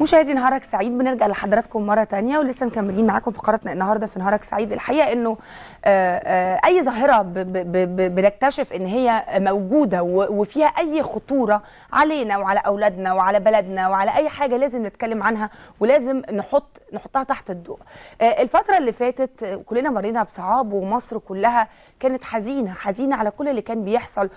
مشاهدي نهارك سعيد بنرجع لحضراتكم مره ثانيه ولسه مكملين معاكم فقراتنا النهارده في نهارك سعيد الحقيقه انه آه، آه، اي ظاهره بنكتشف ان هي موجوده وفيها اي خطوره علينا وعلى اولادنا وعلى بلدنا وعلى اي حاجه لازم نتكلم عنها ولازم نحط نحطها تحت الضوء آه، الفتره اللي فاتت كلنا مرينا بصعاب ومصر كلها كانت حزينه حزينه على كل اللي كان بيحصل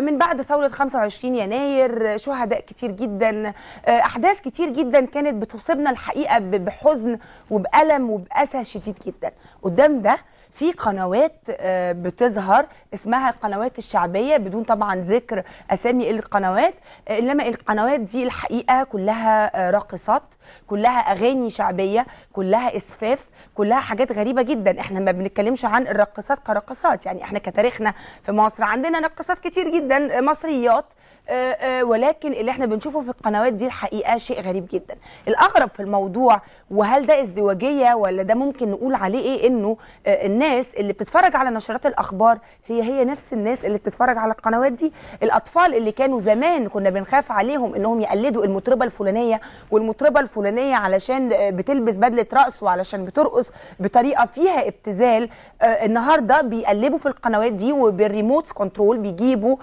من بعد ثوره 25 يناير شهداء كتير جدا احداث كتير كتير جدا كانت بتصيبنا الحقيقه بحزن وبالم وباسى شديد جدا قدام ده في قنوات آه، بتظهر اسمها القنوات الشعبيه بدون طبعا ذكر اسامي القنوات آه، انما القنوات دي الحقيقه كلها آه، راقصات كلها اغاني شعبيه كلها اسفاف كلها حاجات غريبه جدا احنا ما بنتكلمش عن الراقصات كراقصات يعني احنا كتاريخنا في مصر عندنا راقصات كتير جدا مصريات آه، آه، ولكن اللي احنا بنشوفه في القنوات دي الحقيقه شيء غريب جدا الاغرب في الموضوع وهل ده ازدواجيه ولا ده ممكن نقول عليه ايه انه آه، الناس اللي بتتفرج على نشرات الاخبار هي هي نفس الناس اللي بتتفرج على القنوات دي الاطفال اللي كانوا زمان كنا بنخاف عليهم انهم يقلدوا المطربه الفلانيه والمطربه الفلانيه علشان بتلبس بدله رقص وعلشان بترقص بطريقه فيها ابتذال النهارده بيقلبوا في القنوات دي وبالريموت كنترول بيجيبوا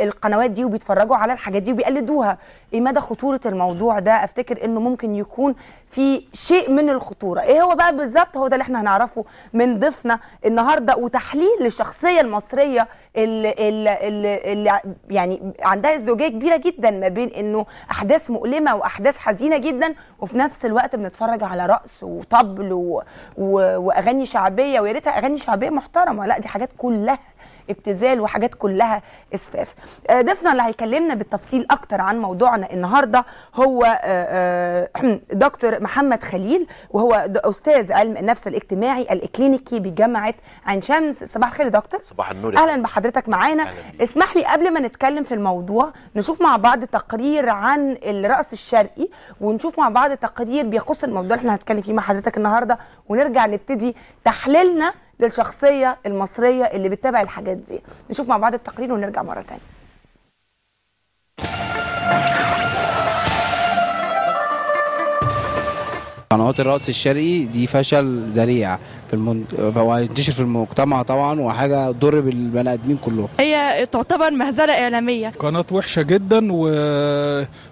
القنوات دي وبيتفرجوا على الحاجات دي وبيقلدوها ايه مدى خطوره الموضوع ده افتكر انه ممكن يكون في شيء من الخطوره ايه هو بقى بالظبط هو ده اللي احنا هنعرفه من ضيفنا النهارده وتحليل للشخصيه المصريه اللي, اللي, اللي يعني عندها ازدواجيه كبيره جدا ما بين انه احداث مؤلمه واحداث حزينه جدا وفي نفس الوقت بنتفرج على رقص وطبل و... و... واغاني شعبيه ويا ريتها اغاني شعبيه محترمه لا دي حاجات كلها ابتذال وحاجات كلها اسفاف آه، ضيفنا اللي هيكلمنا بالتفصيل اكتر عن موضوعنا النهارده هو آه، آه، دكتور محمد خليل وهو استاذ علم النفس الاجتماعي الاكلينيكي بجامعه عين شمس صباح الخير يا دكتور صباح النور اهلا بحضرتك معانا اسمح لي قبل ما نتكلم في الموضوع نشوف مع بعض تقرير عن الراس الشرقي ونشوف مع بعض تقرير بيخص الموضوع اللي احنا هنتكلم فيه مع حضرتك النهارده ونرجع نبتدي تحليلنا للشخصيه المصريه اللي بتتابع الحاجات دي نشوف مع بعض التقرير ونرجع مره ثانيه قنوات الرأس الشرقي دي فشل ذريع في المنت... في المجتمع طبعا وحاجه تضر بالبني ادمين كلهم هي تعتبر مهزله اعلاميه قناه وحشه جدا و...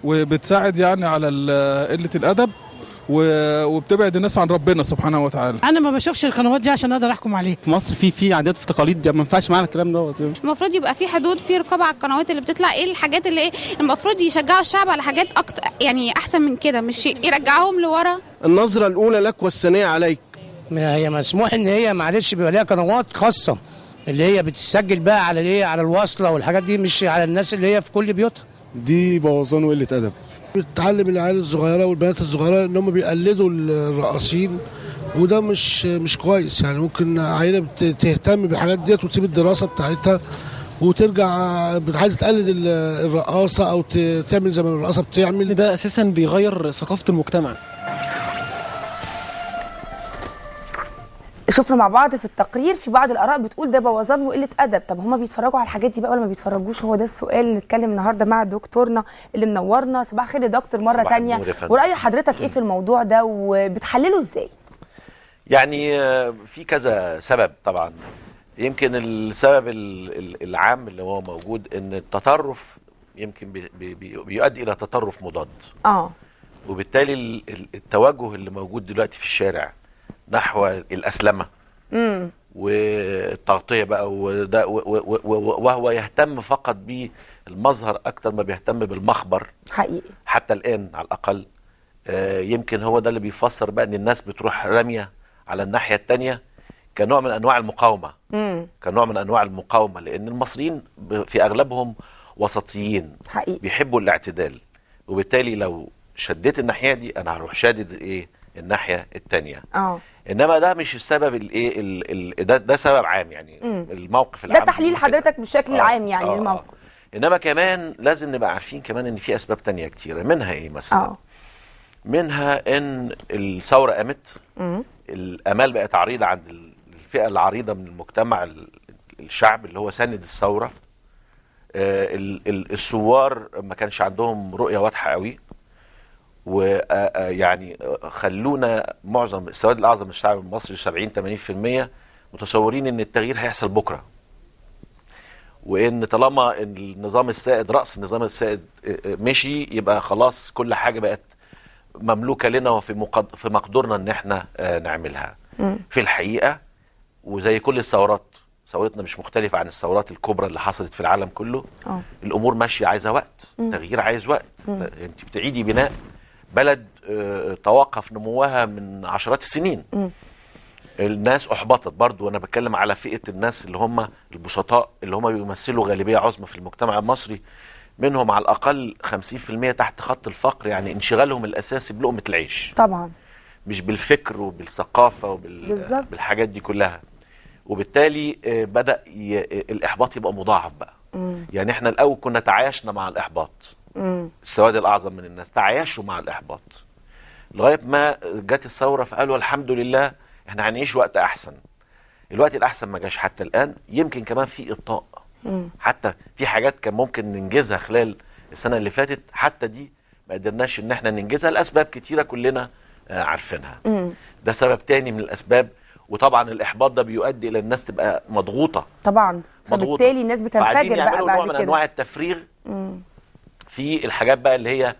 وبتساعد يعني على قله الادب وبتبعد الناس عن ربنا سبحانه وتعالى انا ما بشوفش القنوات دي عشان اقدر احكم عليها في مصر في في عادات في تقاليد دي ما ينفعش معانا الكلام دوت المفروض يبقى في حدود في رقابه على القنوات اللي بتطلع ايه الحاجات اللي ايه المفروض يشجعوا الشعب على حاجات اكتر يعني احسن من كده مش يرجعوهم لورا النظره الاولى لك والثانيه عليك ما هي مسموح ان هي معلش بيبقى ليها قنوات خاصه اللي هي بتسجل بقى على الايه على الوصله والحاجات دي مش على الناس اللي هي في كل بيوتها دي بوظان وقله ادب بتعلم العيال الصغيره والبنات الصغيره ان هم بيقلدوا الرقاصين وده مش مش كويس يعني ممكن عيله بتهتم بالحاجات ديت وتسيب الدراسه بتاعتها وترجع عايزه تقلد الرقاصه او تعمل زي ما الرقاصه بتعمل ده اساسا بيغير ثقافه المجتمع شفنا مع بعض في التقرير في بعض الاراء بتقول ده بوظان وقله ادب طب هما بيتفرجوا على الحاجات دي بقى ولا ما بيتفرجوش هو ده السؤال اللي نتكلم النهارده مع دكتورنا اللي منورنا صباح الخير يا دكتور مره ثانيه وراي حضرتك ايه في الموضوع ده وبتحلله ازاي يعني آه، في كذا سبب طبعا يمكن السبب العام اللي هو موجود ان التطرف يمكن بيؤدي الى تطرف مضاد اه وبالتالي التوجه اللي موجود دلوقتي في الشارع نحو الاسلمه امم والتغطيه بقى وده وهو يهتم فقط بالمظهر اكتر ما بيهتم بالمخبر حقيقي حتى الان على الاقل آه، يمكن هو ده اللي بيفسر بقى ان الناس بتروح راميه على الناحيه الثانيه كنوع من انواع المقاومه امم كنوع من انواع المقاومه لان المصريين في اغلبهم وسطيين حقيقي بيحبوا الاعتدال وبالتالي لو شديت الناحيه دي انا هروح شادد ايه الناحيه الثانيه اه انما ده مش السبب الايه ده ده سبب عام يعني مم. الموقف العام ده تحليل حضرتك بشكل أوه. عام يعني أوه. الموقف آه. انما كمان لازم نبقى عارفين كمان ان في اسباب تانية كتيره منها ايه مثلا آه. منها ان الثوره قامت الامال بقت عريضه عند الفئه العريضه من المجتمع الشعب اللي هو سند الثوره آه، الثوار ما كانش عندهم رؤيه واضحه قوي ويعني آه، آه، آه، خلونا معظم السواد الاعظم الشعب المصري 70 80% متصورين ان التغيير هيحصل بكره وان طالما النظام السائد راس النظام السائد مشي يبقى خلاص كل حاجه بقت مملوكه لنا وفي في مقدورنا ان احنا نعملها في الحقيقه وزي كل الثورات ثورتنا مش مختلفه عن الثورات الكبرى اللي حصلت في العالم كله أوه. الامور ماشيه عايزه وقت التغيير عايز وقت انت بتعيدي بناء بلد آه، توقف نموها من عشرات السنين الناس احبطت برضو وانا بتكلم على فئه الناس اللي هم البسطاء اللي هم بيمثلوا غالبيه عظمى في المجتمع المصري منهم على الاقل 50% تحت خط الفقر يعني انشغالهم الاساسي بلقمه العيش طبعا مش بالفكر وبالثقافه وبالحاجات دي كلها وبالتالي آه، بدا آه، الاحباط يبقى مضاعف بقى مم. يعني احنا الاول كنا تعايشنا مع الاحباط السواد الأعظم من الناس تعايشوا مع الإحباط لغاية ما جت الثورة فقالوا الحمد لله احنا هنعيش وقت أحسن الوقت الأحسن ما جاش حتى الآن يمكن كمان في إبطاء حتى في حاجات كان ممكن ننجزها خلال السنة اللي فاتت حتى دي ما قدرناش إن احنا ننجزها لأسباب كتيرة كلنا آه، عارفينها ده سبب تاني من الأسباب وطبعا الاحباط ده بيؤدي الى الناس تبقى مضغوطه طبعا مضغوطة. فبالتالي الناس بتنفجر بقى بعد كده نوع من انواع التفريغ مم. في الحاجات بقى اللي هي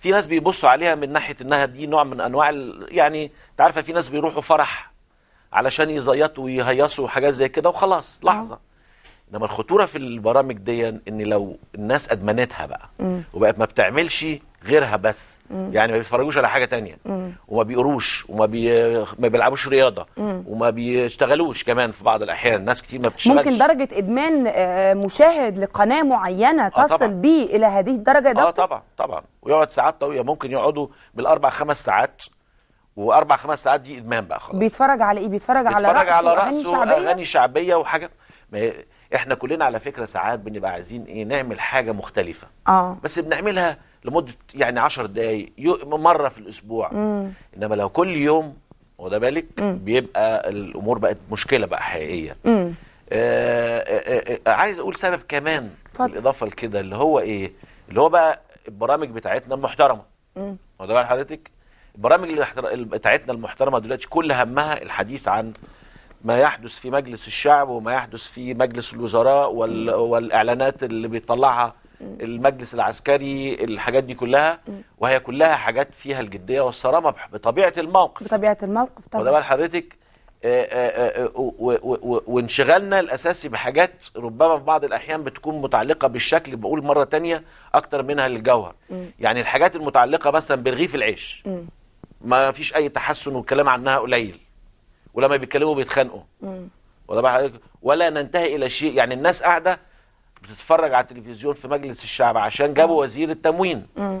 في ناس بيبصوا عليها من ناحيه انها دي نوع من انواع يعني انت عارفه في ناس بيروحوا فرح علشان يزيطوا ويهيصوا وحاجات زي كده وخلاص لحظه آه. انما الخطوره في البرامج دي ان لو الناس ادمنتها بقى وبقت ما بتعملش غيرها بس مم. يعني ما بيتفرجوش على حاجه تانية مم. وما بيقروش وما بي... ما بيلعبوش رياضه مم. وما بيشتغلوش كمان في بعض الاحيان ناس كتير ما بتشتغلش ممكن درجه ادمان آه، مشاهد لقناه معينه آه، تصل آه بيه الى هذه الدرجه ده اه طبعا طبعا ويقعد ساعات طويله ممكن يقعدوا بالاربع خمس ساعات واربع خمس ساعات دي ادمان بقى خلاص بيتفرج على ايه بيتفرج, بيتفرج على رقص على رقص اغاني شعبيه, شعبية وحاجه احنا كلنا على فكره ساعات بنبقى عايزين ايه نعمل حاجه مختلفه اه بس بنعملها لمده يعني 10 دقائق مره في الاسبوع مم. انما لو كل يوم وده بالك بيبقى الامور بقت مشكله بقى حقيقيه مم. آه آه آه, آه، عايز اقول سبب كمان بالاضافه لكده اللي هو ايه اللي هو بقى البرامج بتاعتنا المحترمه وده بقى حضرتك البرامج اللي بتاعتنا المحترمه دلوقتي كل همها الحديث عن ما يحدث في مجلس الشعب وما يحدث في مجلس الوزراء وال... والإعلانات اللي بيطلعها المجلس العسكري الحاجات دي كلها وهي كلها حاجات فيها الجدية والصرامة بطبيعة الموقف بطبيعة الموقف طبعا وده بقى حضرتك آه، آه، آه، وانشغالنا الأساسي بحاجات ربما في بعض الأحيان بتكون متعلقة بالشكل بقول مرة تانية أكتر منها للجوهر يعني الحاجات المتعلقة مثلا برغيف العيش ما فيش أي تحسن والكلام عنها قليل ولما بيتكلموا بيتخانقوا ولا ولا ننتهي الى شيء يعني الناس قاعده بتتفرج على التلفزيون في مجلس الشعب عشان جابوا وزير التموين مم.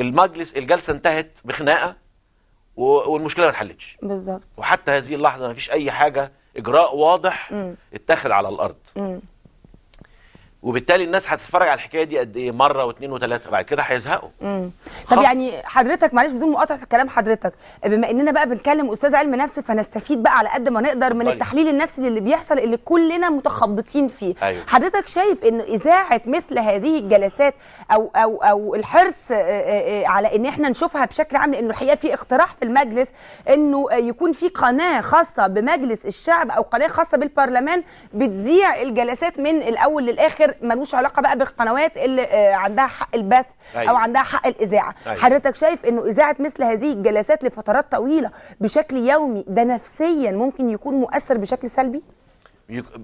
المجلس الجلسه انتهت بخناقه والمشكله ما اتحلتش بالظبط وحتى هذه اللحظه ما فيش اي حاجه اجراء واضح مم. اتخذ على الارض مم. وبالتالي الناس هتتفرج على الحكايه دي قد ايه مره واثنين وثلاثه بعد كده هيزهقوا طب يعني حضرتك معلش بدون مقاطعه كلام حضرتك بما اننا بقى بنتكلم استاذ علم نفس فنستفيد بقى على قد ما نقدر من طيب. التحليل النفسي اللي بيحصل اللي كلنا متخبطين فيه أيوه. حضرتك شايف ان اذاعه مثل هذه الجلسات او او او الحرص على ان احنا نشوفها بشكل عام لانه الحقيقه في اقتراح في المجلس انه يكون في قناه خاصه بمجلس الشعب او قناه خاصه بالبرلمان بتذيع الجلسات من الاول للاخر غير ملوش علاقه بقى بالقنوات اللي آه، عندها حق البث أيوة. او عندها حق الاذاعه أيوة. حضرتك شايف انه اذاعه مثل هذه الجلسات لفترات طويله بشكل يومي ده نفسيا ممكن يكون مؤثر بشكل سلبي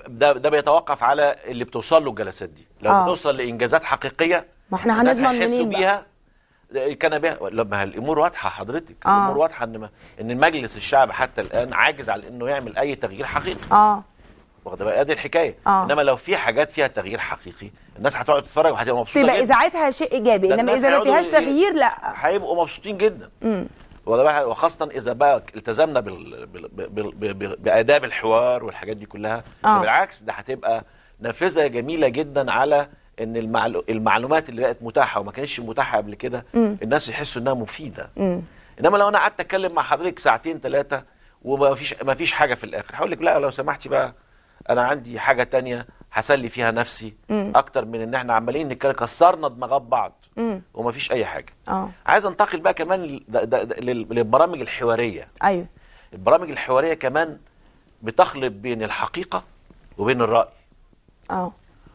ده ده بيتوقف على اللي بتوصل له الجلسات دي لو آه. بتوصل لانجازات حقيقيه ما احنا هنضمن منين بقى بيها آه، كان بيها لما الامور واضحه حضرتك آه. الامور واضحه ان ان المجلس الشعب حتى الان عاجز على انه يعمل اي تغيير حقيقي اه واخد بالك ادي الحكايه آه. انما لو في حاجات فيها تغيير حقيقي الناس هتقعد تتفرج وهتبقى مبسوطه يبقى اذاعتها شيء ايجابي انما اذا ما فيهاش تغيير لا هيبقوا مبسوطين جدا امم وخاصة إذا بقى التزمنا بال... بال... بال... بال... بآداب الحوار والحاجات دي كلها آه. بالعكس ده هتبقى نافذة جميلة جدا على ان المعلو... المعلومات اللي بقت متاحه وما كانتش متاحه قبل كده الناس يحسوا انها مفيده م. انما لو انا قعدت اتكلم مع حضرتك ساعتين ثلاثه وما فيش ما فيش حاجه في الاخر هقول لك لا لو سمحتي بقى انا عندي حاجه تانية هسلي فيها نفسي مم. اكتر من ان احنا عمالين نتكلم كسرنا دماغات بعض ومفيش اي حاجه أوه. عايز انتقل بقى كمان للبرامج الحواريه ايوه البرامج الحواريه كمان بتخلط بين الحقيقه وبين الراي اه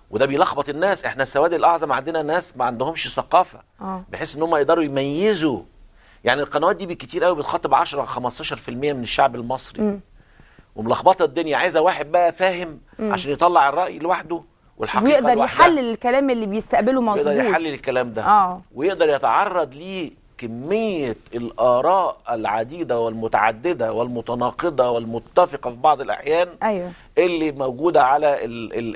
وده بيلخبط الناس احنا السواد الاعظم عندنا ناس ما عندهمش ثقافه أوه. بحيث ان هم يقدروا يميزوا يعني القنوات دي بالكتير قوي بتخاطب 10 15% من الشعب المصري مم. وملخبطه الدنيا عايزه واحد بقى فاهم مم. عشان يطلع الراي لوحده والحقيقه ويقدر يحلل الكلام اللي بيستقبله مظبوط يقدر يحلل الكلام ده آه. ويقدر يتعرض ليه كمية الآراء العديدة والمتعددة والمتناقضة والمتفقة في بعض الأحيان أيوة. اللي موجودة على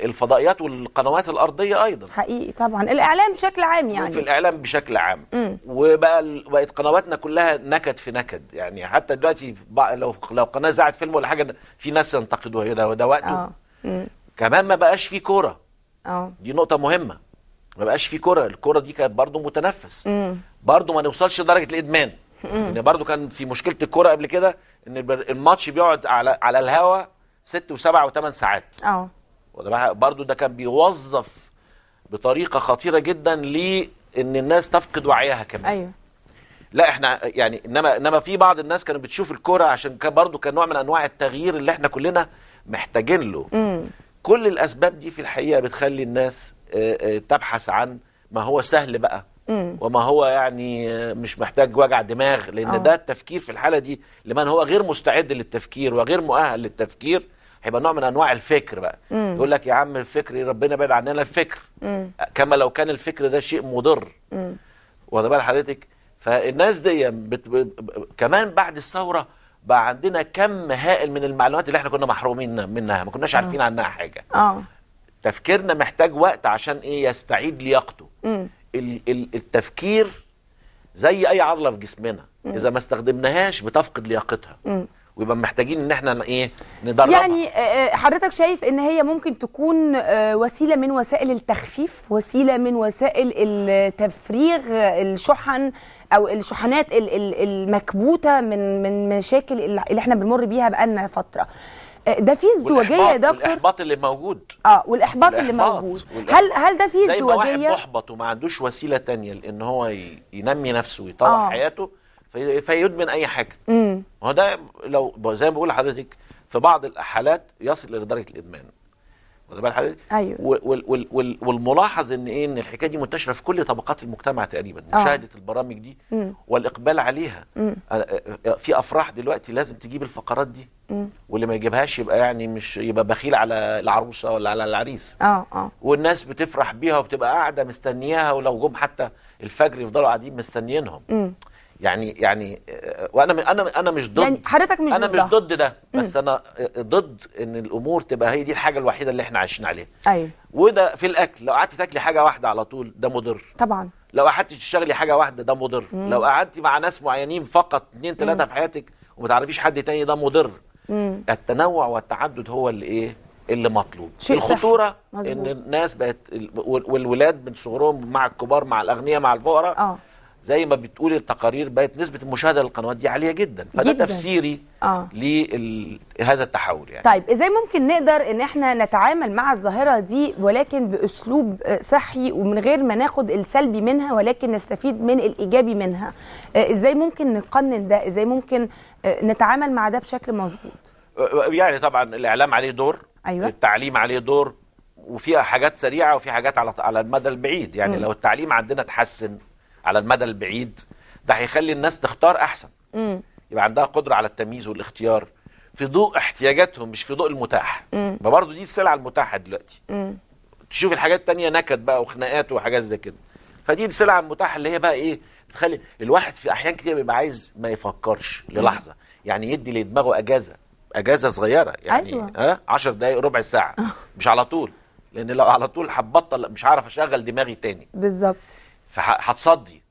الفضائيات والقنوات الأرضية أيضا حقيقي طبعا الإعلام بشكل عام يعني في الإعلام بشكل عام م. وبقى بقت قنواتنا كلها نكد في نكد يعني حتى دلوقتي لو لو قناة زعت فيلم ولا حاجة في ناس ينتقدوها ده, ده وقته كمان ما بقاش في كورة آه. دي نقطة مهمة ما بقاش في كره الكره دي كانت برضو متنفس برضو ما نوصلش لدرجه الادمان ان برضو كان في مشكله الكره قبل كده ان الماتش بيقعد على على الهوا ست وسبع وثمان ساعات اه برضو ده كان بيوظف بطريقه خطيره جدا لان الناس تفقد وعيها كمان ايوه لا احنا يعني انما انما في بعض الناس كانت بتشوف الكوره عشان كان برضه كان نوع من انواع التغيير اللي احنا كلنا محتاجين له مم. كل الاسباب دي في الحقيقه بتخلي الناس آه، آه، تبحث عن ما هو سهل بقى وما هو يعني مش محتاج وجع دماغ لان آه. ده التفكير في الحاله دي لمن هو غير مستعد للتفكير وغير مؤهل للتفكير هيبقى نوع من انواع الفكر بقى مم. يقول لك يا عم الفكر إيه؟ ربنا بعد عننا الفكر مم. كما لو كان الفكر ده شيء مضر واخد بال حضرتك فالناس دي بت... كمان بعد الثوره بقى عندنا كم هائل من المعلومات اللي احنا كنا محرومين منها ما كناش عارفين عنها حاجه أوه. تفكيرنا محتاج وقت عشان ايه يستعيد لياقته التفكير زي اي عضله في جسمنا مم. اذا ما استخدمناهاش بتفقد لياقتها ويبقى محتاجين ان احنا ايه ندربها يعني آه، آه، حضرتك شايف ان هي ممكن تكون آه، وسيله من وسائل التخفيف وسيله من وسائل التفريغ الشحن او الشحنات المكبوته من من مشاكل اللي احنا بنمر بيها بقالنا فتره ده في ازدواجيه يا دكتور والاحباط اللي موجود اه والاحباط, اللي موجود والإحباط. هل هل ده في ازدواجيه زي ما واحد محبط وما عندوش وسيله تانية لان هو ينمي نفسه ويطور آه. حياته في فيدمن اي حاجه امم هو ده لو زي ما بقول لحضرتك في بعض الحالات يصل الى درجه الادمان واخد بال حضرتك؟ ايوه وال وال وال والملاحظ ان ايه ان الحكايه دي منتشره في كل طبقات المجتمع تقريبا آه. مشاهده البرامج دي مم. والاقبال عليها مم. في افراح دلوقتي لازم تجيب الفقرات دي مم. واللي ما يجيبهاش يبقى يعني مش يبقى بخيل على العروسه ولا على العريس اه اه والناس بتفرح بيها وبتبقى قاعده مستنياها ولو جم حتى الفجر يفضلوا قاعدين مستنيينهم يعني يعني وانا انا انا مش ضد يعني حضرتك مش انا ضد مش ضد ده بس م. انا آه، ضد ان الامور تبقى هي دي الحاجه الوحيده اللي احنا عايشين عليها ايوه وده في الاكل لو قعدتي تاكلي حاجه واحده على طول ده مضر طبعا لو قعدتي تشتغلي حاجه واحده ده مضر مم. لو قعدتي مع ناس معينين فقط اتنين تلاته في حياتك وما تعرفيش حد تاني ده مضر مم. التنوع والتعدد هو اللي ايه اللي مطلوب شيء الخطوره ان الناس بقت والولاد من صغرهم مع الكبار مع الاغنياء مع الفقراء اه زي ما بتقول التقارير بقت نسبه المشاهده للقنوات دي عاليه جدا فده جداً. تفسيري آه. لهذا التحول يعني طيب ازاي ممكن نقدر ان احنا نتعامل مع الظاهره دي ولكن باسلوب آه، صحي ومن غير ما ناخد السلبي منها ولكن نستفيد من الايجابي منها آه، ازاي ممكن نقنن ده ازاي ممكن آه، نتعامل مع ده بشكل مظبوط يعني طبعا الاعلام عليه دور أيوة. التعليم عليه دور وفيها حاجات سريعه وفي حاجات على على المدى البعيد يعني م. لو التعليم عندنا تحسن على المدى البعيد ده هيخلي الناس تختار احسن م. يبقى عندها قدره على التمييز والاختيار في ضوء احتياجاتهم مش في ضوء المتاح ما برضه دي السلعه المتاحه دلوقتي م. تشوف الحاجات التانية نكد بقى وخناقات وحاجات زي كده فدي السلعه المتاحه اللي هي بقى ايه بتخلي الواحد في احيان كتير بيبقى عايز ما يفكرش للحظه يعني يدي لدماغه اجازه اجازه صغيره يعني أيوة. ها 10 دقائق ربع ساعه مش على طول لان لو على طول هبطل مش هعرف اشغل دماغي تاني بالظبط فهتصدي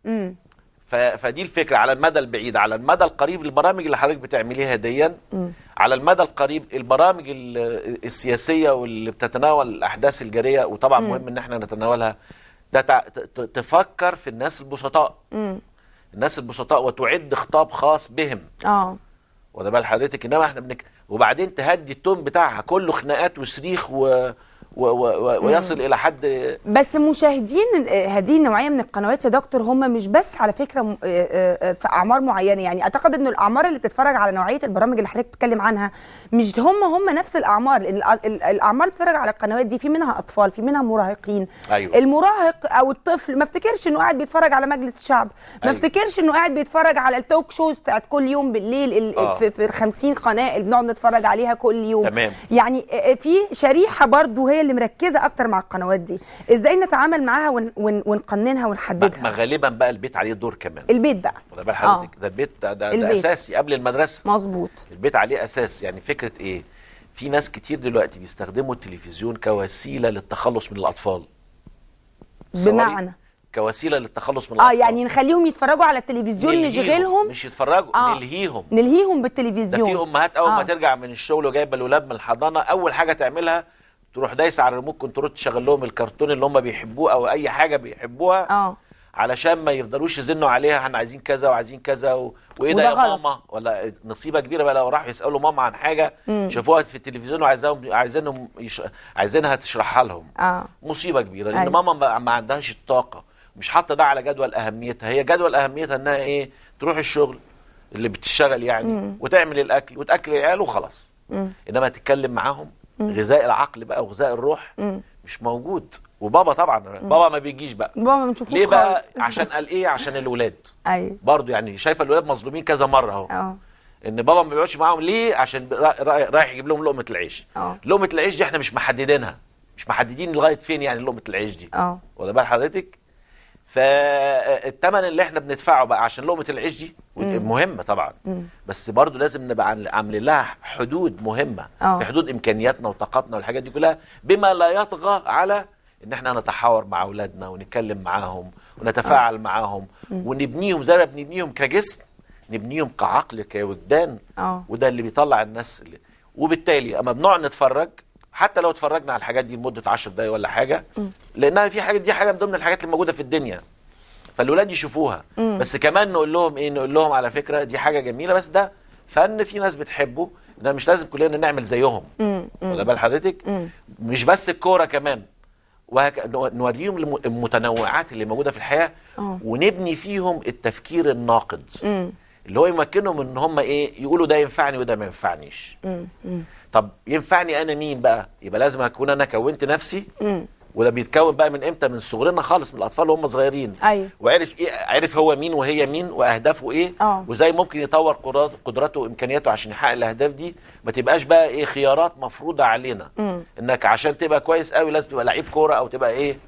فدي الفكره على المدى البعيد على المدى القريب البرامج اللي حضرتك بتعمليها ديا على المدى القريب البرامج السياسيه واللي بتتناول الاحداث الجاريه وطبعا م. مهم ان احنا نتناولها ده تفكر في الناس البسطاء م. الناس البسطاء وتعد خطاب خاص بهم اه وده بقى حضرتك انما احنا بنك وبعدين تهدي التون بتاعها كله خناقات وصريخ و... و و ويصل مم. الى حد بس مشاهدين هذه النوعيه من القنوات يا دكتور هم مش بس على فكره آه، آه، آه، في اعمار معينه يعني اعتقد ان الاعمار اللي بتتفرج على نوعيه البرامج اللي حضرتك بتتكلم عنها مش هم هم نفس الاعمار لان الاعمار اللي بتتفرج على القنوات دي في منها اطفال في منها مراهقين أيوة. المراهق او الطفل ما افتكرش انه قاعد بيتفرج على مجلس الشعب ما أيوه. افتكرش أيوة. انه قاعد بيتفرج على التوك شوز بتاعت كل يوم بالليل آه. في 50 قناه اللي بنقعد نتفرج عليها كل يوم تمام. يعني في شريحه برضه هي اللي مركزه اكتر مع القنوات دي ازاي نتعامل معاها ون ون ونقننها ونحددها ما غالبا بقى البيت عليه دور كمان البيت بقى آه. حضرتك ده البيت ده, ده, البيت. ده اساسي قبل المدرسه مظبوط البيت عليه اساس يعني فكره ايه في ناس كتير دلوقتي بيستخدموا التلفزيون كوسيله للتخلص من الاطفال بمعنى كوسيله للتخلص من آه، الاطفال اه يعني نخليهم يتفرجوا على التلفزيون نشغلهم مش يتفرجوا آه. نلهيهم نلهيهم بالتلفزيون ده في امهات اول آه. ما ترجع من الشغل وجايبه الاولاد من الحضانه اول حاجه تعملها تروح دايس على الريموت كنترول تشغل لهم الكرتون اللي هم بيحبوه او اي حاجه بيحبوها اه علشان ما يفضلوش يزنوا عليها احنا عايزين كذا وعايزين كذا و... وايه ده يا غلط. ماما ولا نصيبه كبيره بقى لو راحوا يسالوا ماما عن حاجه مم. شافوها في التلفزيون وعايزاهم عايزينهم يش... عايزينها تشرحها لهم آه. مصيبه كبيره لان أيوة. ماما ما عندهاش الطاقه مش حاطه ده على جدول اهميتها هي جدول اهميتها انها ايه تروح الشغل اللي بتشتغل يعني مم. وتعمل الاكل وتاكل العيال وخلاص مم. انما تتكلم معاهم غذاء العقل بقى وغذاء الروح مش موجود وبابا طبعا بابا ما بيجيش بقى بابا ما بنشوفوش ليه بقى خالص. عشان قال ايه عشان الولاد ايوه برضه يعني شايفه الولاد مظلومين كذا مره اهو اه ان بابا ما بيقعدش معاهم ليه عشان رايح يجيب لهم لقمه العيش أوه. لقمه العيش دي احنا مش محددينها مش محددين لغايه فين يعني لقمه العيش دي اه ولا بال حضرتك فالثمن اللي احنا بندفعه بقى عشان لقمه العيش دي مهمه طبعا مم. بس برضو لازم نبقى عاملين لها حدود مهمه أوه. في حدود امكانياتنا وطاقتنا والحاجات دي كلها بما لا يطغى على ان احنا نتحاور مع اولادنا ونتكلم معاهم ونتفاعل اه. معاهم ونبنيهم زي ما بنبنيهم كجسم نبنيهم كعقل كوجدان أوه. وده اللي بيطلع الناس اللي. وبالتالي اما بنقعد نتفرج حتى لو اتفرجنا على الحاجات دي لمده 10 دقايق ولا حاجه لانها في حاجه دي حاجه من ضمن الحاجات اللي موجوده في الدنيا فالولاد يشوفوها مم. بس كمان نقول لهم ايه نقول لهم على فكره دي حاجه جميله بس ده فن في ناس بتحبه ده مش لازم كلنا نعمل زيهم ولا بال حضرتك مش بس الكوره كمان وهك... نوريهم المتنوعات اللي موجوده في الحياه أوه. ونبني فيهم التفكير الناقد مم. اللي هو يمكنهم ان هم ايه يقولوا ده ينفعني وده ما ينفعنيش طب ينفعني انا مين بقى يبقى لازم اكون انا كونت نفسي وده بيتكون بقى من امتى من صغرنا خالص من الاطفال وهم صغيرين أيوة. وعرف ايه عرف هو مين وهي مين واهدافه ايه أوه. وازاي ممكن يطور قدراته وامكانياته عشان يحقق الاهداف دي ما تبقاش بقى ايه خيارات مفروضه علينا مم. انك عشان تبقى كويس قوي لازم تبقى لعيب كوره او تبقى ايه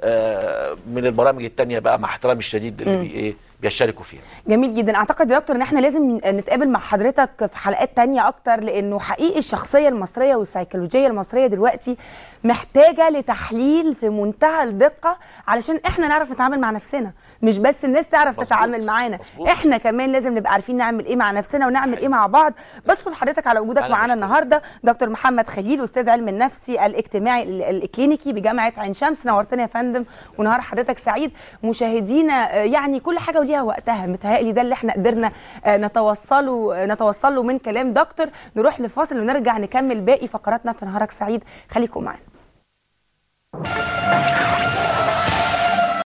آه من البرامج التانية بقى مع احترامي الشديد اللي بي ايه بيشتركوا فيها جميل جدا اعتقد يا دكتور ان احنا لازم نتقابل مع حضرتك في حلقات تانية اكتر لانه حقيقي الشخصيه المصريه والسيكولوجيه المصريه دلوقتي محتاجه لتحليل في منتهى الدقه علشان احنا نعرف نتعامل مع نفسنا مش بس الناس تعرف تتعامل معانا احنا كمان لازم نبقى عارفين نعمل ايه مع نفسنا ونعمل ايه مع بعض بشكر حضرتك على وجودك معانا النهارده دكتور محمد خليل استاذ علم النفس الاجتماعي الاكلينيكي بجامعه عين شمس نورتنا يا فندم ونهار حضرتك سعيد مشاهدينا آه، يعني كل حاجه ليها وقتها متهيألي ده اللي احنا قدرنا آه، نتوصله آه، نتوصله من كلام دكتور نروح لفاصل ونرجع نكمل باقي فقراتنا في نهارك سعيد خليكم معانا